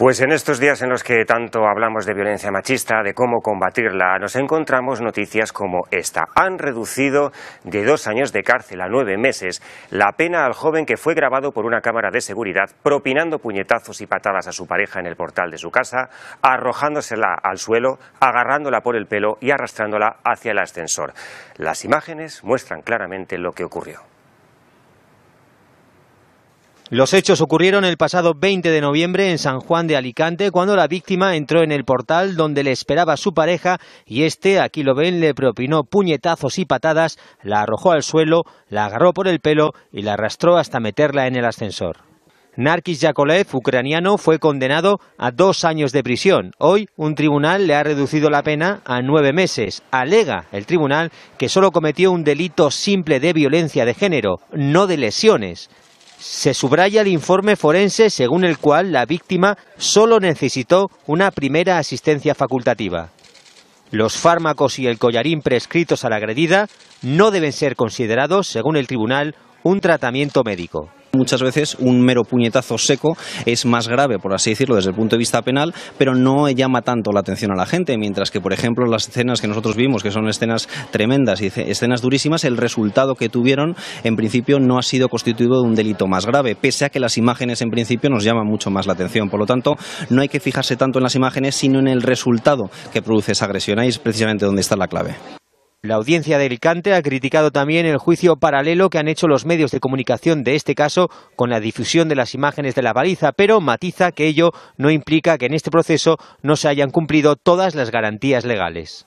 Pues en estos días en los que tanto hablamos de violencia machista, de cómo combatirla, nos encontramos noticias como esta. Han reducido de dos años de cárcel a nueve meses la pena al joven que fue grabado por una cámara de seguridad propinando puñetazos y patadas a su pareja en el portal de su casa, arrojándosela al suelo, agarrándola por el pelo y arrastrándola hacia el ascensor. Las imágenes muestran claramente lo que ocurrió. Los hechos ocurrieron el pasado 20 de noviembre en San Juan de Alicante, cuando la víctima entró en el portal donde le esperaba su pareja y este, aquí lo ven, le propinó puñetazos y patadas, la arrojó al suelo, la agarró por el pelo y la arrastró hasta meterla en el ascensor. Narkis Yakolev, ucraniano, fue condenado a dos años de prisión. Hoy un tribunal le ha reducido la pena a nueve meses. Alega el tribunal que solo cometió un delito simple de violencia de género, no de lesiones. Se subraya el informe forense según el cual la víctima solo necesitó una primera asistencia facultativa. Los fármacos y el collarín prescritos a la agredida no deben ser considerados, según el tribunal, un tratamiento médico. Muchas veces un mero puñetazo seco es más grave, por así decirlo, desde el punto de vista penal, pero no llama tanto la atención a la gente, mientras que, por ejemplo, las escenas que nosotros vimos, que son escenas tremendas y escenas durísimas, el resultado que tuvieron, en principio, no ha sido constituido de un delito más grave, pese a que las imágenes, en principio, nos llaman mucho más la atención. Por lo tanto, no hay que fijarse tanto en las imágenes, sino en el resultado que produce esa agresión. Ahí es precisamente donde está la clave. La audiencia de Alicante ha criticado también el juicio paralelo que han hecho los medios de comunicación de este caso con la difusión de las imágenes de la baliza, pero matiza que ello no implica que en este proceso no se hayan cumplido todas las garantías legales.